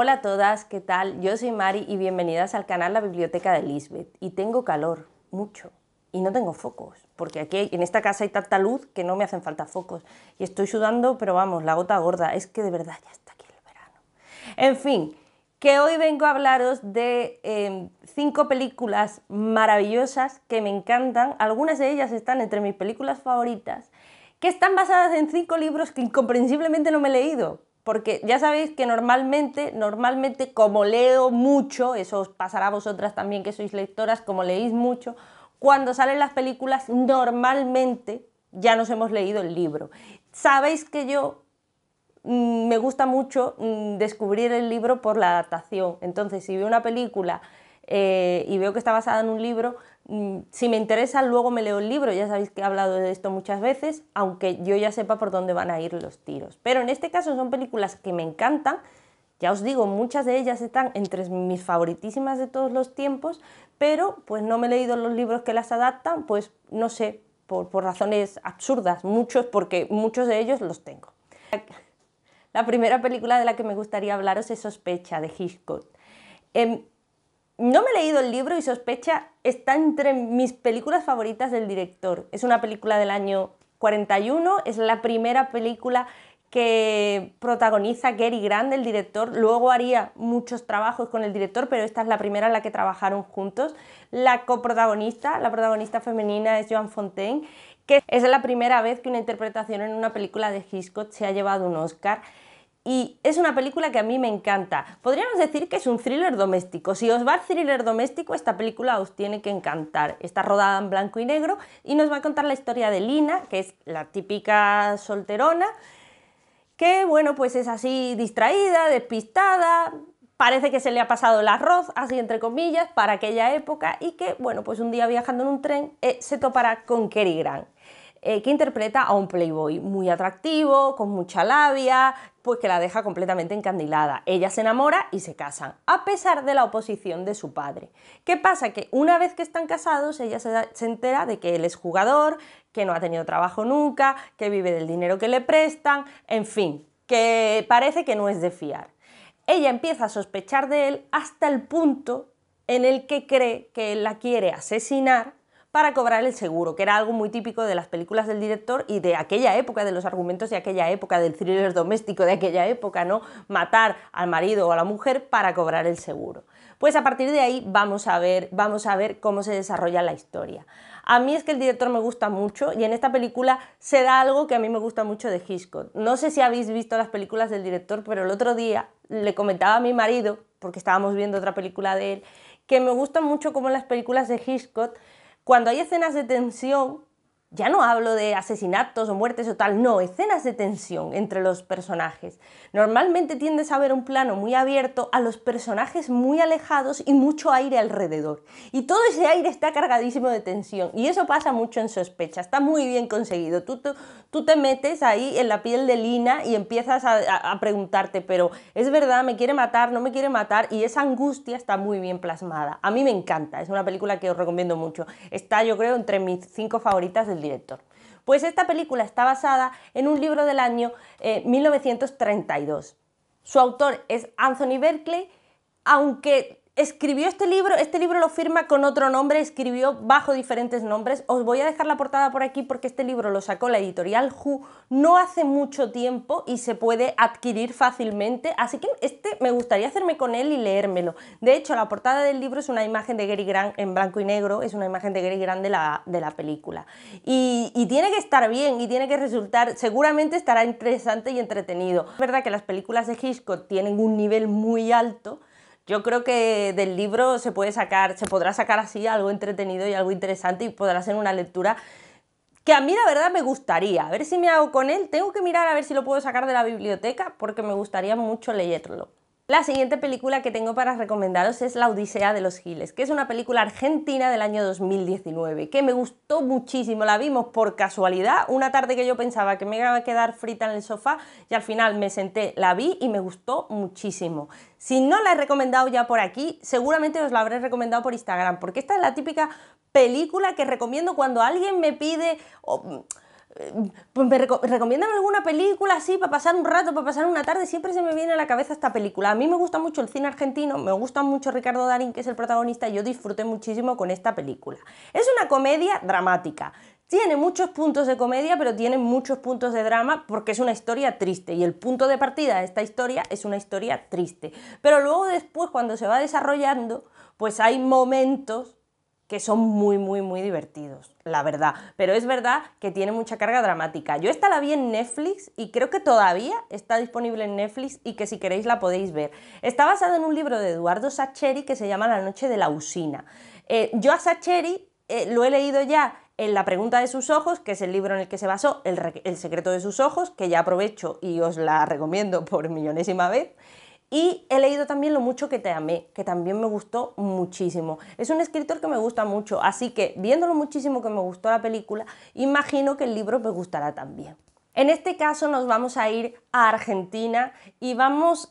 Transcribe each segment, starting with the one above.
Hola a todas, ¿qué tal? Yo soy Mari y bienvenidas al canal La Biblioteca de Lisbeth. Y tengo calor, mucho. Y no tengo focos, porque aquí en esta casa hay tanta luz que no me hacen falta focos. Y estoy sudando, pero vamos, la gota gorda. Es que de verdad ya está aquí el verano. En fin, que hoy vengo a hablaros de em, cinco películas maravillosas que me encantan. Algunas de ellas están entre mis películas favoritas, que están basadas en cinco libros que incomprensiblemente no me he leído porque ya sabéis que normalmente, normalmente como leo mucho, eso os pasará a vosotras también que sois lectoras, como leéis mucho, cuando salen las películas normalmente ya nos hemos leído el libro. Sabéis que yo mm, me gusta mucho mm, descubrir el libro por la adaptación, entonces si veo una película eh, y veo que está basada en un libro, mm, si me interesa luego me leo el libro, ya sabéis que he hablado de esto muchas veces, aunque yo ya sepa por dónde van a ir los tiros. Pero en este caso son películas que me encantan, ya os digo, muchas de ellas están entre mis favoritísimas de todos los tiempos, pero pues no me he leído los libros que las adaptan, pues no sé, por, razones absurdas, muchos, porque muchos de ellos los tengo. La primera película de la que me gustaría hablaros es Sospecha, de Hitchcock. Em, no me he leído el libro y sospecha está entre mis películas favoritas del director. Es una película del año 41, es la primera película que protagoniza Gary Grant, el director. Luego haría muchos trabajos con el director, pero esta es la primera en la que trabajaron juntos. La coprotagonista, la protagonista femenina es Joan Fontaine, que es la primera vez que una interpretación en una película de Hitchcock se ha llevado un Oscar y es una película que a mí me encanta. Podríamos decir que es un thriller doméstico. Si os va el thriller doméstico, esta película os tiene que encantar. Está rodada en blanco y negro y nos va a contar la historia de Lina, que es la típica solterona, que bueno, pues es así distraída, despistada, parece que se le ha pasado el arroz, así entre comillas, para aquella época y que bueno, pues un día viajando en un tren eh, se topará con Cary Grant. Eh, que interpreta a un playboy muy atractivo, con mucha labia, pues que la deja completamente encandilada. Ella se enamora y se casan, a pesar de la oposición de su padre. ¿Qué pasa? Que una vez que están casados, ella se entera de que él es jugador, que no ha tenido trabajo nunca, que vive del dinero que le prestan, en fin, que parece que no es de fiar. Ella empieza a sospechar de él hasta el punto en el que cree que él la quiere asesinar para cobrar el seguro, que era algo muy típico de las películas del director y de aquella época, de los argumentos de aquella época, del thriller doméstico de aquella época, ¿no? Matar al marido o a la mujer para cobrar el seguro. Pues a partir de ahí vamos a ver, vamos a ver cómo se desarrolla la historia. A mí es que el director me gusta mucho y en esta película se da algo que a mí me gusta mucho de Hitchcock. No sé si habéis visto las películas del director, pero el otro día le comentaba a mi marido, porque estábamos viendo otra película de él, que me gusta mucho cómo en las películas de Hitchcock cuando hay escenas de tensión, ya no hablo de asesinatos o muertes o tal, no, escenas de tensión entre los personajes. Normalmente tiendes a ver un plano muy abierto a los personajes muy alejados y mucho aire alrededor. Y todo ese aire está cargadísimo de tensión. Y eso pasa mucho en sospecha, está muy bien conseguido. Tú, te metes ahí en la piel de Lina y empiezas a, a preguntarte, pero ¿es verdad? ¿Me quiere matar? ¿No me quiere matar? Y esa angustia está muy bien plasmada. A mí me encanta, es una película que os recomiendo mucho. Está yo creo entre mis cinco favoritas del director. Pues esta película está basada en un libro del año 1932. Eh, Su autor es Anthony Berkeley, aunque escribió este libro, este libro lo firma con otro nombre, escribió bajo diferentes nombres. Os voy a dejar la portada por aquí porque este libro lo sacó la editorial Who no hace mucho tiempo y se puede adquirir fácilmente, así que este me gustaría hacerme con él y leérmelo. De hecho, la portada del libro es una imagen de Gary Grant en blanco y negro, es una imagen de Gary Grant de la, película. Y, y tiene que estar bien y tiene que resultar, seguramente estará interesante y entretenido. Es verdad que las películas de Hitchcock tienen un nivel muy alto, yo creo que del libro se puede sacar, se podrá sacar así algo entretenido y algo interesante y podrá ser una lectura que a mí la verdad me gustaría, a ver si me hago con él, tengo que mirar a ver si lo puedo sacar de la biblioteca porque me gustaría mucho leerlo. La siguiente película que tengo para recomendaros es La Odisea de los Giles, que es una película argentina del año 2019, que me gustó muchísimo, la vimos por casualidad, una tarde que yo pensaba que me iba a quedar frita en el sofá y al final me senté, la vi y me gustó muchísimo. Si no la he recomendado ya por aquí, seguramente os la habré recomendado por Instagram, porque esta es la típica película que recomiendo cuando alguien me pide... Pues, me recomiendan alguna película así para pasar un rato, para pasar una tarde, siempre se me viene a la cabeza esta película. A mí me gusta mucho el cine argentino, me gusta mucho Ricardo Darín, que es el protagonista, y yo disfruté muchísimo con esta película. Es una comedia dramática. Tiene muchos puntos de comedia, pero tiene muchos puntos de drama porque es una historia triste y el punto de partida de esta historia es una historia triste. Pero luego después, cuando se va desarrollando, pues hay momentos que son muy, muy, muy divertidos, la verdad. Pero es verdad que tiene mucha carga dramática. Yo esta la vi en Netflix y creo que todavía está disponible en Netflix y que si queréis la podéis ver. Está basada en un libro de Eduardo Sacheri que se llama La noche de la usina. Eh, yo a Sacheri eh, lo he leído ya en La pregunta de sus ojos, que es el libro en el que se basó el secreto de sus ojos, que ya aprovecho y os la recomiendo por millonésima vez. Y he leído también Lo mucho que te amé, que también me gustó muchísimo. Es un escritor que me gusta mucho, así que viéndolo muchísimo que me gustó la película, imagino que el libro me gustará también. En este caso nos vamos a ir a Argentina y vamos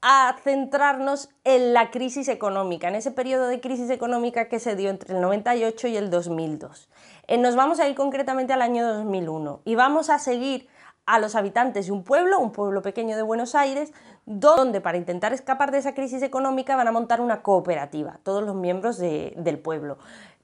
a centrarnos en la crisis económica, en ese periodo de crisis económica que se dio entre el 98 y el 2002. Eh, nos vamos a ir concretamente al año 2001 y vamos a seguir a los habitantes de un pueblo, un pueblo pequeño de Buenos Aires, donde para intentar escapar de esa crisis económica van a montar una cooperativa, todos los miembros del pueblo.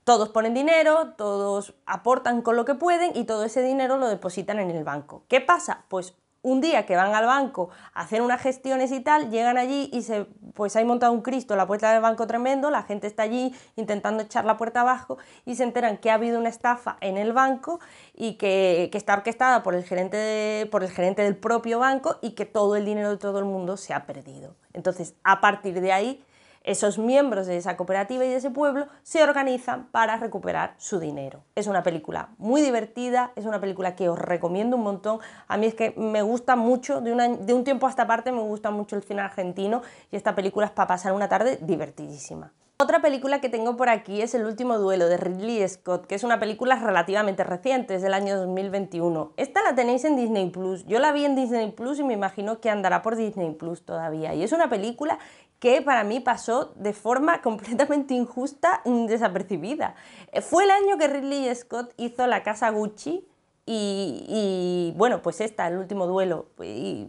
Todos ponen dinero, todos aportan con lo que pueden y todo ese dinero lo depositan en el banco. ¿Qué pasa? Pues un día que van al banco a hacer unas gestiones y tal, llegan allí y se, pues hay montado un Cristo en la puerta del banco tremendo, la gente está allí intentando echar la puerta abajo y se enteran que ha habido una estafa en el banco y que, está orquestada por el, gerente por el gerente del propio banco y que todo el dinero de todo el mundo se ha perdido. Entonces, a partir de ahí esos miembros de esa cooperativa y de ese pueblo se organizan para recuperar su dinero. Es una película muy divertida, es una película que os recomiendo un montón. A mí es que me gusta mucho, de, un tiempo a esta parte me gusta mucho el cine argentino y esta película es para pasar una tarde divertidísima. Otra película que tengo por aquí es El último duelo de Ridley Scott, que es una película relativamente reciente, es del año 2021. Esta la tenéis en Disney Plus. Yo la vi en Disney Plus y me imagino que andará por Disney Plus todavía. Y es una película que para mí pasó de forma completamente injusta, desapercibida. Eh, fue el año que Ridley Scott hizo La Casa Gucci y, bueno, pues esta, el último duelo. Y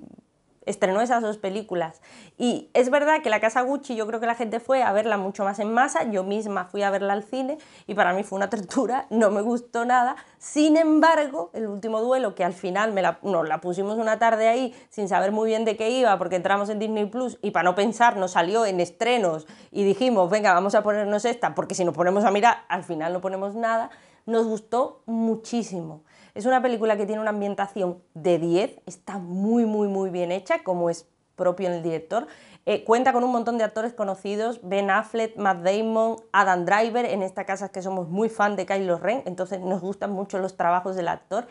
estrenó esas dos películas. Y es verdad que La Casa Gucci yo creo que la gente fue a verla mucho más en masa, yo misma fui a verla al cine y para mí fue una tortura, no me gustó nada. Sin embargo, el último duelo que al final la, nos la pusimos una tarde ahí sin saber muy bien de qué iba porque entramos en Disney Plus y para no pensar nos salió en estrenos y dijimos, venga, vamos a ponernos esta porque si nos ponemos a mirar al final no ponemos nada, nos gustó muchísimo. Es una película que tiene una ambientación de 10, está muy, muy, muy bien hecha, como es propio en el director. Eh, cuenta con un montón de actores conocidos, Ben Affleck, Matt Damon, Adam Driver, en esta casa es que somos muy fan de Kylo Ren, entonces nos gustan mucho los trabajos del actor.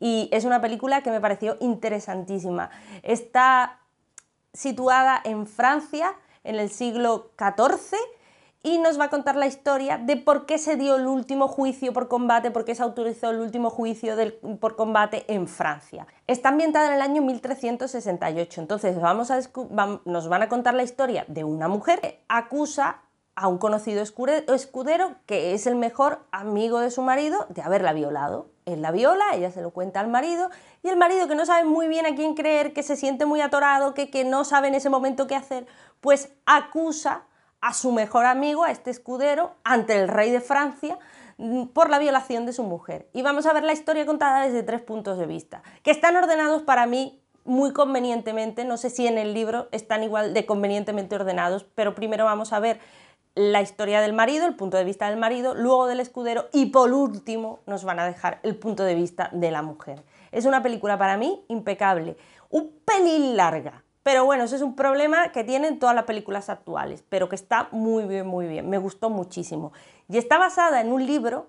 Y es una película que me pareció interesantísima. Está situada en Francia en el siglo XIV y nos va a contar la historia de por qué se dio el último juicio por combate, por qué se autorizó el último juicio del, por combate en Francia. Está ambientada en el año 1368, entonces vamos a nos van a contar la historia de una mujer que acusa a un conocido escudero que es el mejor amigo de su marido de haberla violado. Él la viola, ella se lo cuenta al marido y el marido que no sabe muy bien a quién creer, que se siente muy atorado, que, que no sabe en ese momento qué hacer, pues acusa a su mejor amigo, a este escudero, ante el rey de Francia mm, por la violación de su mujer. Y vamos a ver la historia contada desde tres puntos de vista, que están ordenados para mí muy convenientemente, no sé si en el libro están igual de convenientemente ordenados, pero primero vamos a ver la historia del marido, el punto de vista del marido, luego del escudero y por último nos van a dejar el punto de vista de la mujer. Es una película para mí impecable, un pelín larga, pero bueno, ese es un problema que tienen todas las películas actuales, pero que está muy bien, muy bien. Me gustó muchísimo. Y está basada en un libro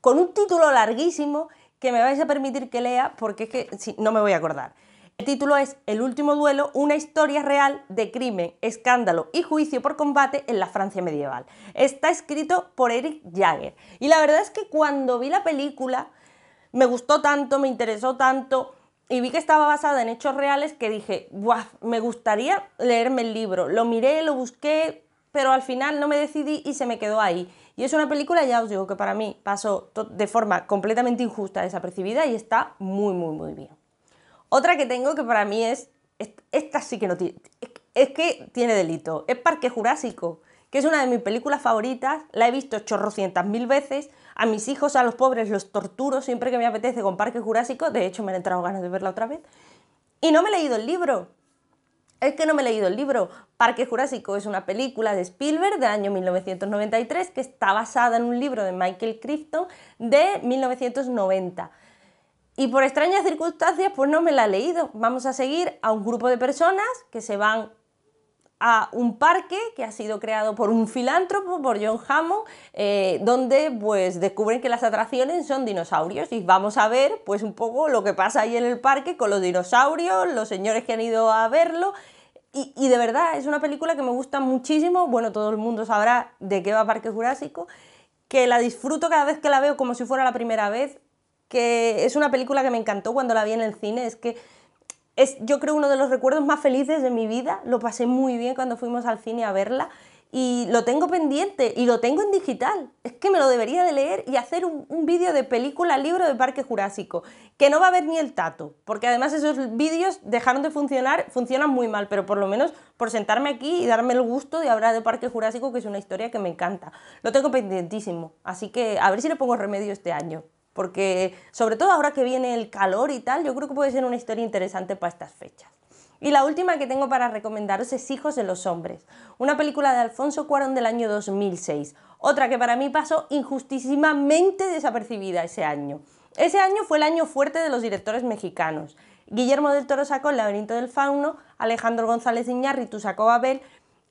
con un título larguísimo que me vais a permitir que lea porque es que no me voy a acordar. El título es El último duelo, una historia real de crimen, escándalo y juicio por combate en la Francia medieval. Está escrito por Eric Jagger. Y la verdad es que cuando vi la película me gustó tanto, me interesó tanto, y vi que estaba basada en hechos reales que dije, guau, me gustaría leerme el libro. Lo miré, lo busqué, pero al final no me decidí y se me quedó ahí. Y es una película, ya os digo, que para mí pasó de forma completamente injusta, desapercibida y está muy, muy, muy bien. Otra que tengo que para mí es, esta sí que no tiene, es que tiene delito, es Parque Jurásico, que es una de mis películas favoritas, la he visto chorrocientas mil veces, a mis hijos, a los pobres, los torturo siempre que me apetece con Parque Jurásico. De hecho, me han entrado ganas de verla otra vez. Y no me he leído el libro. Es que no me he leído el libro. Parque Jurásico es una película de Spielberg del año 1993 que está basada en un libro de Michael Crichton de 1990. Y por extrañas circunstancias, pues no me la he leído. Vamos a seguir a un grupo de personas que se van a un parque que ha sido creado por un filántropo, por John Hammond, eh, donde pues descubren que las atracciones son dinosaurios y vamos a ver pues un poco lo que pasa ahí en el parque con los dinosaurios, los señores que han ido a verlo y, y de verdad es una película que me gusta muchísimo, bueno todo el mundo sabrá de qué va Parque Jurásico, que la disfruto cada vez que la veo como si fuera la primera vez, que es una película que me encantó cuando la vi en el cine, es que es yo creo uno de los recuerdos más felices de mi vida, lo pasé muy bien cuando fuimos al cine a verla y lo tengo pendiente y lo tengo en digital. Es que me lo debería de leer y hacer un, vídeo de película, libro de Parque Jurásico, que no va a ver ni el tato, porque además esos vídeos dejaron de funcionar, funcionan muy mal, pero por lo menos por sentarme aquí y darme el gusto de hablar de Parque Jurásico, que es una historia que me encanta. Lo tengo pendientísimo, así que a ver si le pongo remedio este año porque sobre todo ahora que viene el calor y tal, yo creo que puede ser una historia interesante para estas fechas. Y la última que tengo para recomendaros es Hijos de los Hombres, una película de Alfonso Cuarón del año 2006, otra que para mí pasó injustísimamente desapercibida ese año. Ese año fue el año fuerte de los directores mexicanos. Guillermo del Toro sacó El laberinto del fauno, Alejandro González Iñárritu sacó Abel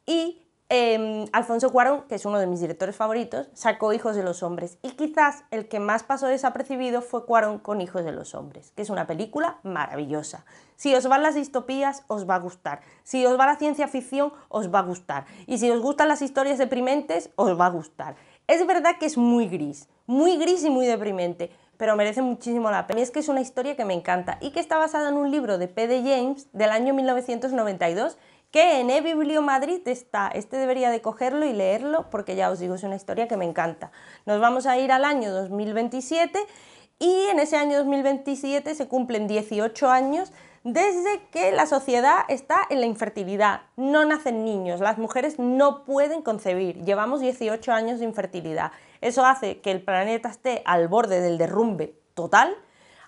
y Em, Alfonso Cuarón, que es uno de mis directores favoritos, sacó Hijos de los Hombres. Y quizás el que más pasó desapercibido fue Cuarón con Hijos de los Hombres, que es una película maravillosa. Si os van las distopías, os va a gustar. Si os va la ciencia ficción, os va a gustar. Y si os gustan las historias deprimentes, os va a gustar. Es verdad que es muy gris, muy gris y muy deprimente, pero merece muchísimo la pena. es que es una historia que me encanta y que está basada en un libro de P. James del año 1992 que en e Madrid está. Este debería de cogerlo y leerlo porque ya os digo, es una historia que me encanta. Nos vamos a ir al año 2027 y en ese año 2027 se cumplen 18 años desde que la sociedad está en la infertilidad. No nacen niños, las mujeres no pueden concebir. Llevamos 18 años de infertilidad. Eso hace que el planeta esté al borde del derrumbe total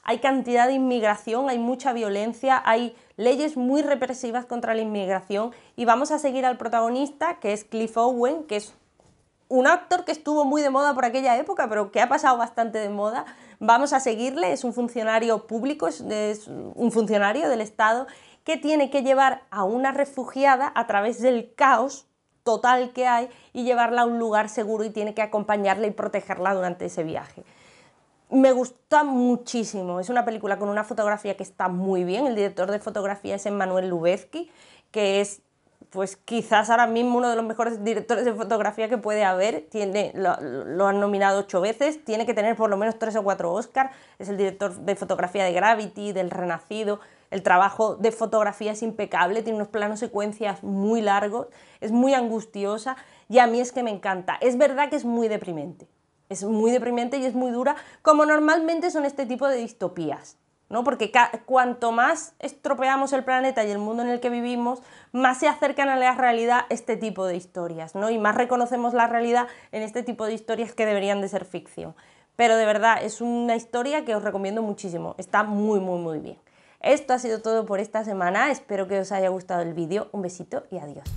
hay cantidad de inmigración, hay mucha violencia, hay leyes muy represivas contra la inmigración y vamos a seguir al protagonista que es Cliff Owen, que es un actor que estuvo muy de moda por aquella época, pero que ha pasado bastante de moda. Vamos a seguirle, es un funcionario público, es, un funcionario del Estado que tiene que llevar a una refugiada a través del caos total que hay y llevarla a un lugar seguro y tiene que acompañarla y protegerla durante ese viaje me gusta muchísimo. Es una película con una fotografía que está muy bien. El director de fotografía es Emmanuel Lubezki, que es pues quizás ahora mismo uno de los mejores directores de fotografía que puede haber. Tiene, lo, han nominado ocho veces, tiene que tener por lo menos tres o cuatro Oscars, Es el director de fotografía de Gravity, del Renacido. El trabajo de fotografía es impecable, tiene unos planos secuencias muy largos, es muy angustiosa y a mí es que me encanta. Es verdad que es muy deprimente es muy deprimente y es muy dura, como normalmente son este tipo de distopías. ¿no? Porque cuanto más estropeamos el planeta y el mundo en el que vivimos, más se acercan a la realidad este tipo de historias, ¿no? Y más reconocemos la realidad en este tipo de historias que deberían de ser ficción. Pero de verdad, es una historia que os recomiendo muchísimo. Está muy, muy, muy bien. Esto ha sido todo por esta semana. Espero que os haya gustado el vídeo. Un besito y adiós.